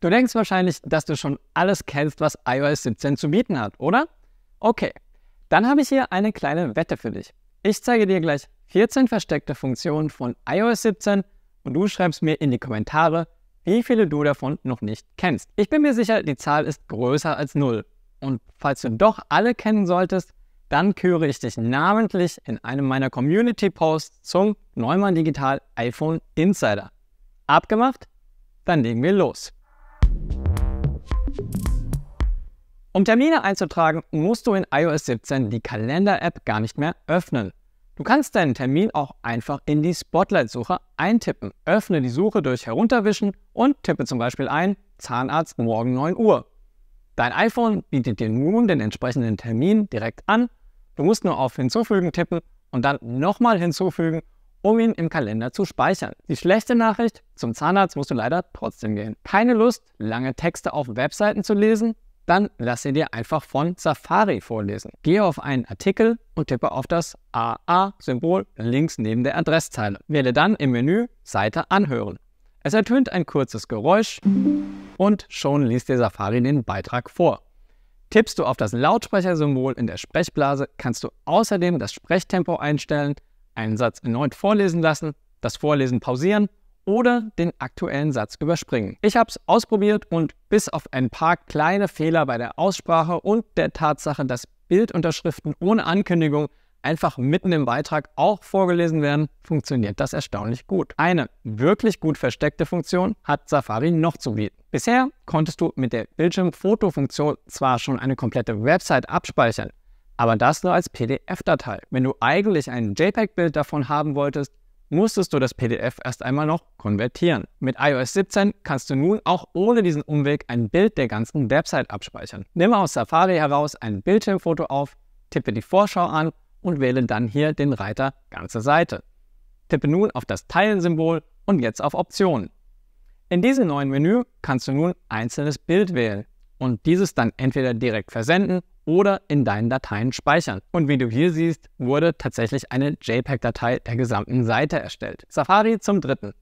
Du denkst wahrscheinlich, dass du schon alles kennst, was iOS 17 zu bieten hat, oder? Okay, dann habe ich hier eine kleine Wette für dich. Ich zeige dir gleich 14 versteckte Funktionen von iOS 17 und du schreibst mir in die Kommentare, wie viele du davon noch nicht kennst. Ich bin mir sicher, die Zahl ist größer als 0. Und falls du doch alle kennen solltest, dann küre ich dich namentlich in einem meiner Community-Posts zum Neumann Digital iPhone Insider. Abgemacht? Dann legen wir los. Um Termine einzutragen, musst du in iOS 17 die Kalender-App gar nicht mehr öffnen. Du kannst deinen Termin auch einfach in die Spotlight-Suche eintippen. Öffne die Suche durch Herunterwischen und tippe zum Beispiel ein Zahnarzt morgen 9 Uhr. Dein iPhone bietet dir nun den entsprechenden Termin direkt an. Du musst nur auf Hinzufügen tippen und dann nochmal hinzufügen um ihn im Kalender zu speichern. Die schlechte Nachricht, zum Zahnarzt musst du leider trotzdem gehen. Keine Lust, lange Texte auf Webseiten zu lesen? Dann lass sie dir einfach von Safari vorlesen. Gehe auf einen Artikel und tippe auf das AA-Symbol links neben der Adresszeile. Wähle dann im Menü Seite anhören. Es ertönt ein kurzes Geräusch und schon liest dir Safari den Beitrag vor. Tippst du auf das Lautsprechersymbol in der Sprechblase, kannst du außerdem das Sprechtempo einstellen, einen Satz erneut vorlesen lassen, das Vorlesen pausieren oder den aktuellen Satz überspringen. Ich habe es ausprobiert und bis auf ein paar kleine Fehler bei der Aussprache und der Tatsache, dass Bildunterschriften ohne Ankündigung einfach mitten im Beitrag auch vorgelesen werden, funktioniert das erstaunlich gut. Eine wirklich gut versteckte Funktion hat Safari noch zu bieten. Bisher konntest du mit der Bildschirmfoto-Funktion zwar schon eine komplette Website abspeichern, aber das nur als PDF-Datei. Wenn du eigentlich ein JPEG-Bild davon haben wolltest, musstest du das PDF erst einmal noch konvertieren. Mit iOS 17 kannst du nun auch ohne diesen Umweg ein Bild der ganzen Website abspeichern. Nimm aus Safari heraus ein Bildschirmfoto auf, tippe die Vorschau an und wähle dann hier den Reiter Ganze Seite. Tippe nun auf das Teilen-Symbol und jetzt auf Optionen. In diesem neuen Menü kannst du nun einzelnes Bild wählen und dieses dann entweder direkt versenden oder in deinen Dateien speichern. Und wie du hier siehst, wurde tatsächlich eine JPEG-Datei der gesamten Seite erstellt. Safari zum dritten.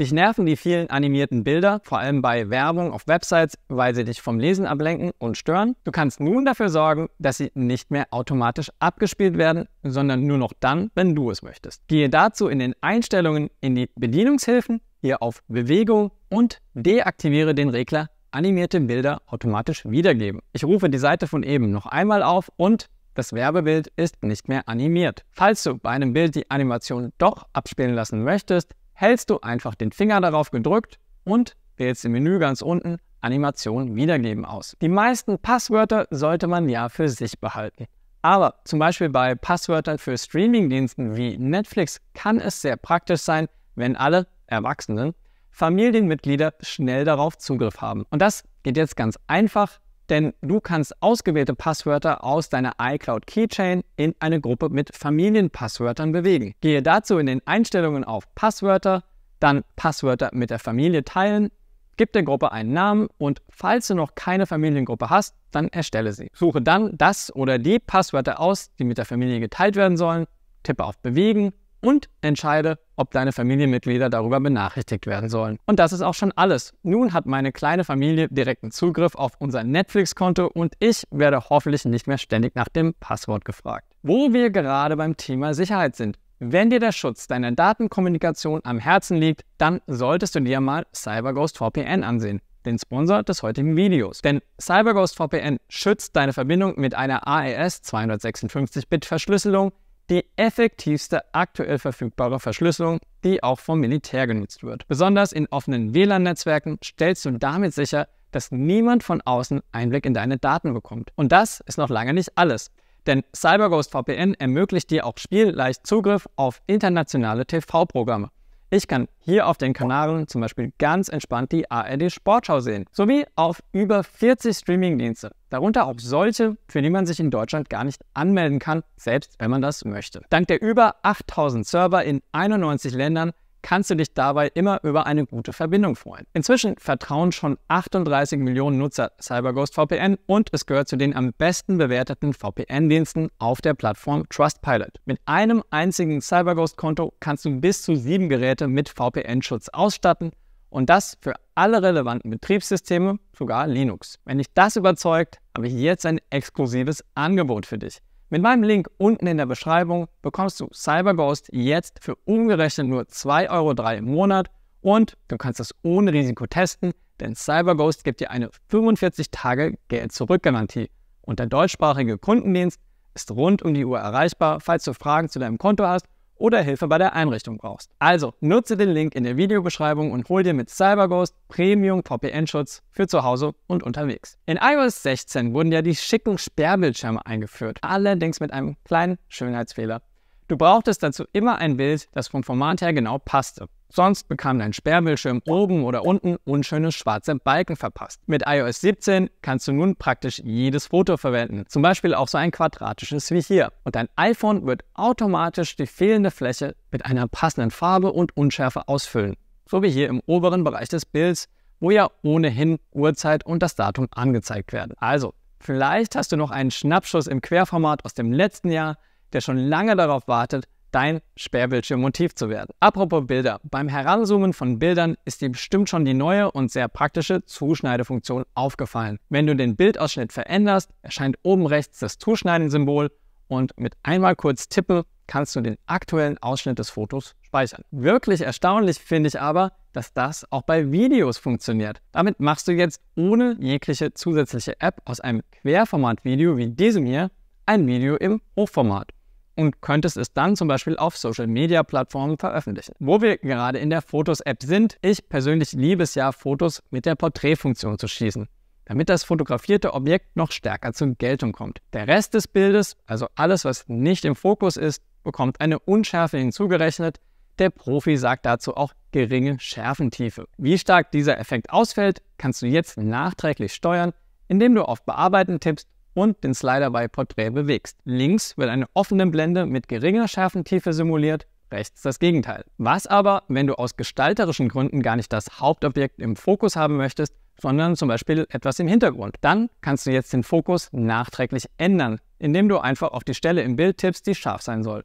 Dich nerven die vielen animierten Bilder, vor allem bei Werbung auf Websites, weil sie dich vom Lesen ablenken und stören. Du kannst nun dafür sorgen, dass sie nicht mehr automatisch abgespielt werden, sondern nur noch dann, wenn du es möchtest. Gehe dazu in den Einstellungen in die Bedienungshilfen, hier auf Bewegung und deaktiviere den Regler animierte Bilder automatisch wiedergeben. Ich rufe die Seite von eben noch einmal auf und das Werbebild ist nicht mehr animiert. Falls du bei einem Bild die Animation doch abspielen lassen möchtest, hältst du einfach den Finger darauf gedrückt und wählst im Menü ganz unten Animation wiedergeben aus. Die meisten Passwörter sollte man ja für sich behalten. Aber zum Beispiel bei Passwörtern für Streamingdiensten wie Netflix kann es sehr praktisch sein, wenn alle Erwachsenen Familienmitglieder schnell darauf Zugriff haben. Und das geht jetzt ganz einfach, denn du kannst ausgewählte Passwörter aus deiner iCloud Keychain in eine Gruppe mit Familienpasswörtern bewegen. Gehe dazu in den Einstellungen auf Passwörter, dann Passwörter mit der Familie teilen, gib der Gruppe einen Namen und falls du noch keine Familiengruppe hast, dann erstelle sie. Suche dann das oder die Passwörter aus, die mit der Familie geteilt werden sollen, tippe auf Bewegen und entscheide, ob deine Familienmitglieder darüber benachrichtigt werden sollen. Und das ist auch schon alles. Nun hat meine kleine Familie direkten Zugriff auf unser Netflix-Konto und ich werde hoffentlich nicht mehr ständig nach dem Passwort gefragt. Wo wir gerade beim Thema Sicherheit sind. Wenn dir der Schutz deiner Datenkommunikation am Herzen liegt, dann solltest du dir mal CyberGhost VPN ansehen, den Sponsor des heutigen Videos. Denn CyberGhost VPN schützt deine Verbindung mit einer AES 256-Bit-Verschlüsselung, die effektivste aktuell verfügbare Verschlüsselung, die auch vom Militär genutzt wird. Besonders in offenen WLAN-Netzwerken stellst du damit sicher, dass niemand von außen Einblick in deine Daten bekommt. Und das ist noch lange nicht alles. Denn CyberGhost VPN ermöglicht dir auch spielleicht Zugriff auf internationale TV-Programme. Ich kann hier auf den Kanaren zum Beispiel ganz entspannt die ARD Sportschau sehen, sowie auf über 40 Streamingdienste, darunter auch solche, für die man sich in Deutschland gar nicht anmelden kann, selbst wenn man das möchte. Dank der über 8000 Server in 91 Ländern kannst du dich dabei immer über eine gute Verbindung freuen. Inzwischen vertrauen schon 38 Millionen Nutzer CyberGhost VPN und es gehört zu den am besten bewerteten VPN-Diensten auf der Plattform Trustpilot. Mit einem einzigen CyberGhost-Konto kannst du bis zu sieben Geräte mit VPN-Schutz ausstatten und das für alle relevanten Betriebssysteme, sogar Linux. Wenn dich das überzeugt, habe ich jetzt ein exklusives Angebot für dich. Mit meinem Link unten in der Beschreibung bekommst du CyberGhost jetzt für umgerechnet nur 2,03 Euro im Monat und du kannst das ohne Risiko testen, denn CyberGhost gibt dir eine 45-Tage-Geld-Zurück-Garantie und der deutschsprachige Kundendienst ist rund um die Uhr erreichbar, falls du Fragen zu deinem Konto hast oder Hilfe bei der Einrichtung brauchst. Also nutze den Link in der Videobeschreibung und hol dir mit CyberGhost Premium VPN-Schutz für zu Hause und unterwegs. In iOS 16 wurden ja die schicken Sperrbildschirme eingeführt, allerdings mit einem kleinen Schönheitsfehler. Du brauchtest dazu immer ein Bild, das vom Format her genau passte. Sonst bekam dein Sperrbildschirm oben oder unten unschöne schwarze Balken verpasst. Mit iOS 17 kannst du nun praktisch jedes Foto verwenden, zum Beispiel auch so ein quadratisches wie hier. Und dein iPhone wird automatisch die fehlende Fläche mit einer passenden Farbe und Unschärfe ausfüllen, so wie hier im oberen Bereich des Bilds, wo ja ohnehin Uhrzeit und das Datum angezeigt werden. Also, vielleicht hast du noch einen Schnappschuss im Querformat aus dem letzten Jahr, der schon lange darauf wartet, dein Sperrbildschirmmotiv zu werden. Apropos Bilder. Beim Heranzoomen von Bildern ist dir bestimmt schon die neue und sehr praktische Zuschneidefunktion aufgefallen. Wenn du den Bildausschnitt veränderst, erscheint oben rechts das Zuschneiden-Symbol und mit einmal kurz tippen kannst du den aktuellen Ausschnitt des Fotos speichern. Wirklich erstaunlich finde ich aber, dass das auch bei Videos funktioniert. Damit machst du jetzt ohne jegliche zusätzliche App aus einem Querformat-Video wie diesem hier ein Video im Hochformat und könntest es dann zum Beispiel auf Social-Media-Plattformen veröffentlichen. Wo wir gerade in der Fotos-App sind, ich persönlich liebe es ja, Fotos mit der Porträtfunktion zu schießen, damit das fotografierte Objekt noch stärker zur Geltung kommt. Der Rest des Bildes, also alles, was nicht im Fokus ist, bekommt eine Unschärfe hinzugerechnet. Der Profi sagt dazu auch geringe Schärfentiefe. Wie stark dieser Effekt ausfällt, kannst du jetzt nachträglich steuern, indem du auf Bearbeiten tippst und den Slider bei Portrait bewegst. Links wird eine offene Blende mit geringer Schärfentiefe simuliert, rechts das Gegenteil. Was aber, wenn du aus gestalterischen Gründen gar nicht das Hauptobjekt im Fokus haben möchtest, sondern zum Beispiel etwas im Hintergrund. Dann kannst du jetzt den Fokus nachträglich ändern, indem du einfach auf die Stelle im Bild tippst, die scharf sein soll.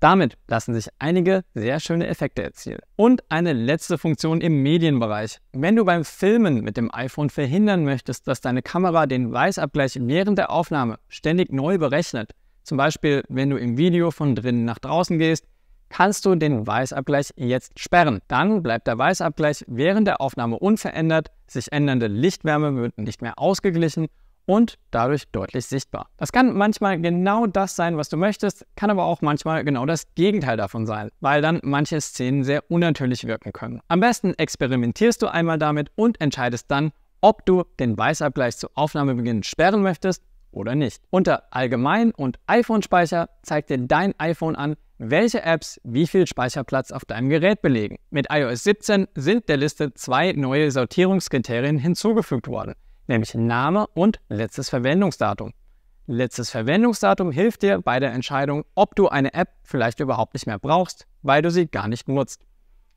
Damit lassen sich einige sehr schöne Effekte erzielen. Und eine letzte Funktion im Medienbereich. Wenn du beim Filmen mit dem iPhone verhindern möchtest, dass deine Kamera den Weißabgleich während der Aufnahme ständig neu berechnet, zum Beispiel wenn du im Video von drinnen nach draußen gehst, kannst du den Weißabgleich jetzt sperren. Dann bleibt der Weißabgleich während der Aufnahme unverändert, sich ändernde Lichtwärme wird nicht mehr ausgeglichen und dadurch deutlich sichtbar. Das kann manchmal genau das sein, was du möchtest, kann aber auch manchmal genau das Gegenteil davon sein, weil dann manche Szenen sehr unnatürlich wirken können. Am besten experimentierst du einmal damit und entscheidest dann, ob du den Weißabgleich zu Aufnahmebeginn sperren möchtest oder nicht. Unter Allgemein und iPhone-Speicher zeigt dir dein iPhone an, welche Apps wie viel Speicherplatz auf deinem Gerät belegen. Mit iOS 17 sind der Liste zwei neue Sortierungskriterien hinzugefügt worden nämlich Name und letztes Verwendungsdatum. Letztes Verwendungsdatum hilft dir bei der Entscheidung, ob du eine App vielleicht überhaupt nicht mehr brauchst, weil du sie gar nicht nutzt.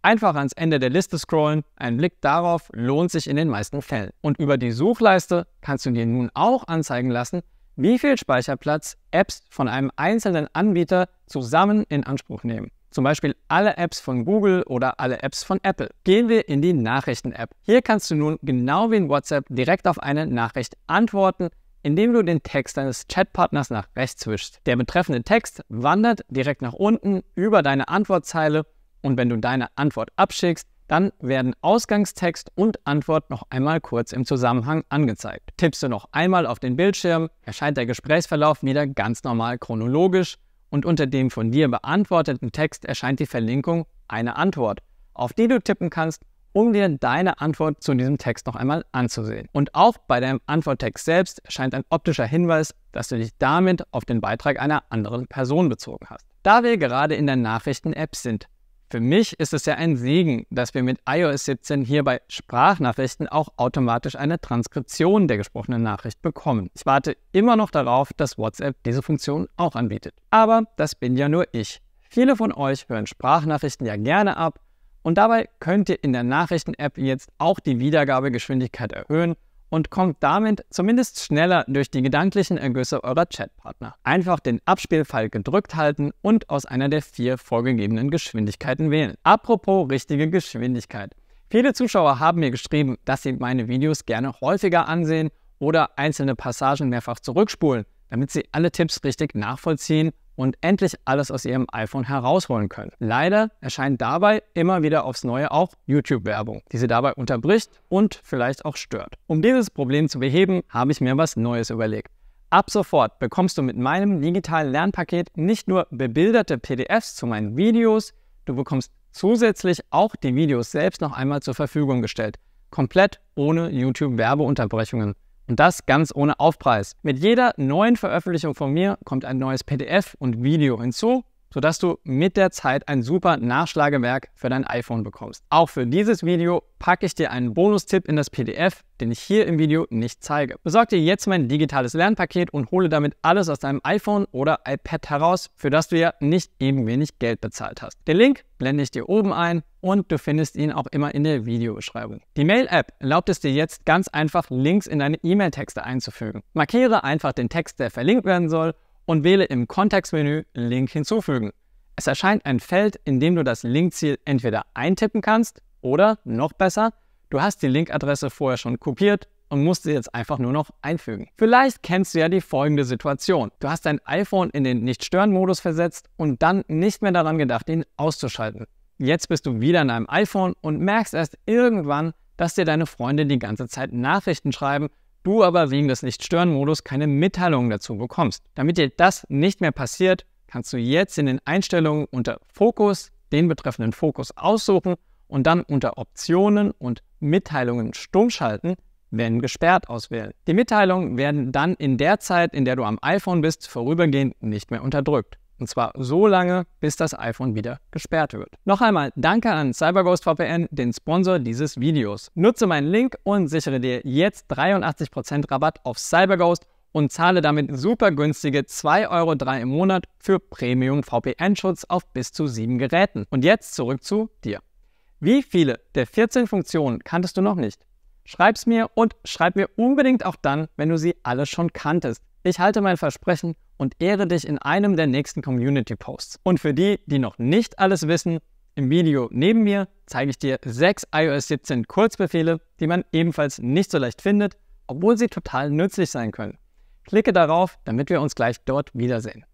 Einfach ans Ende der Liste scrollen, ein Blick darauf lohnt sich in den meisten Fällen. Und über die Suchleiste kannst du dir nun auch anzeigen lassen, wie viel Speicherplatz Apps von einem einzelnen Anbieter zusammen in Anspruch nehmen. Zum Beispiel alle Apps von Google oder alle Apps von Apple. Gehen wir in die Nachrichten-App. Hier kannst du nun genau wie in WhatsApp direkt auf eine Nachricht antworten, indem du den Text deines Chatpartners nach rechts wischst. Der betreffende Text wandert direkt nach unten über deine Antwortzeile und wenn du deine Antwort abschickst, dann werden Ausgangstext und Antwort noch einmal kurz im Zusammenhang angezeigt. Tippst du noch einmal auf den Bildschirm, erscheint der Gesprächsverlauf wieder ganz normal chronologisch und unter dem von dir beantworteten Text erscheint die Verlinkung eine Antwort, auf die du tippen kannst, um dir deine Antwort zu diesem Text noch einmal anzusehen. Und auch bei deinem Antworttext selbst erscheint ein optischer Hinweis, dass du dich damit auf den Beitrag einer anderen Person bezogen hast. Da wir gerade in der Nachrichten-App sind, für mich ist es ja ein Segen, dass wir mit iOS 17 hier bei Sprachnachrichten auch automatisch eine Transkription der gesprochenen Nachricht bekommen. Ich warte immer noch darauf, dass WhatsApp diese Funktion auch anbietet. Aber das bin ja nur ich. Viele von euch hören Sprachnachrichten ja gerne ab und dabei könnt ihr in der Nachrichten-App jetzt auch die Wiedergabegeschwindigkeit erhöhen und kommt damit zumindest schneller durch die gedanklichen Ergüsse eurer Chatpartner. Einfach den Abspielpfeil gedrückt halten und aus einer der vier vorgegebenen Geschwindigkeiten wählen. Apropos richtige Geschwindigkeit. Viele Zuschauer haben mir geschrieben, dass sie meine Videos gerne häufiger ansehen oder einzelne Passagen mehrfach zurückspulen, damit sie alle Tipps richtig nachvollziehen und endlich alles aus ihrem iPhone herausholen können. Leider erscheint dabei immer wieder aufs Neue auch YouTube-Werbung, die sie dabei unterbricht und vielleicht auch stört. Um dieses Problem zu beheben, habe ich mir was Neues überlegt. Ab sofort bekommst du mit meinem digitalen Lernpaket nicht nur bebilderte PDFs zu meinen Videos, du bekommst zusätzlich auch die Videos selbst noch einmal zur Verfügung gestellt. Komplett ohne YouTube-Werbeunterbrechungen. Und das ganz ohne Aufpreis. Mit jeder neuen Veröffentlichung von mir kommt ein neues PDF und Video hinzu sodass du mit der Zeit ein super Nachschlagewerk für dein iPhone bekommst. Auch für dieses Video packe ich dir einen Bonustipp in das PDF, den ich hier im Video nicht zeige. Besorg dir jetzt mein digitales Lernpaket und hole damit alles aus deinem iPhone oder iPad heraus, für das du ja nicht eben wenig Geld bezahlt hast. Den Link blende ich dir oben ein und du findest ihn auch immer in der Videobeschreibung. Die Mail-App erlaubt es dir jetzt ganz einfach, Links in deine E-Mail-Texte einzufügen. Markiere einfach den Text, der verlinkt werden soll und wähle im Kontextmenü Link hinzufügen. Es erscheint ein Feld, in dem du das Linkziel entweder eintippen kannst oder noch besser, du hast die Linkadresse vorher schon kopiert und musst sie jetzt einfach nur noch einfügen. Vielleicht kennst du ja die folgende Situation. Du hast dein iPhone in den Nicht-Stören-Modus versetzt und dann nicht mehr daran gedacht, ihn auszuschalten. Jetzt bist du wieder in einem iPhone und merkst erst irgendwann, dass dir deine Freunde die ganze Zeit Nachrichten schreiben du aber wegen des Nicht-Stören-Modus keine Mitteilungen dazu bekommst. Damit dir das nicht mehr passiert, kannst du jetzt in den Einstellungen unter Fokus den betreffenden Fokus aussuchen und dann unter Optionen und Mitteilungen stummschalten, wenn gesperrt auswählen. Die Mitteilungen werden dann in der Zeit, in der du am iPhone bist, vorübergehend nicht mehr unterdrückt. Und zwar so lange, bis das iPhone wieder gesperrt wird. Noch einmal danke an CyberGhost VPN, den Sponsor dieses Videos. Nutze meinen Link und sichere dir jetzt 83% Rabatt auf CyberGhost und zahle damit super günstige 2,03 Euro im Monat für Premium VPN-Schutz auf bis zu sieben Geräten. Und jetzt zurück zu dir. Wie viele der 14 Funktionen kanntest du noch nicht? Schreib's mir und schreib mir unbedingt auch dann, wenn du sie alle schon kanntest. Ich halte mein Versprechen und ehre dich in einem der nächsten Community-Posts. Und für die, die noch nicht alles wissen, im Video neben mir zeige ich dir sechs iOS 17 Kurzbefehle, die man ebenfalls nicht so leicht findet, obwohl sie total nützlich sein können. Klicke darauf, damit wir uns gleich dort wiedersehen.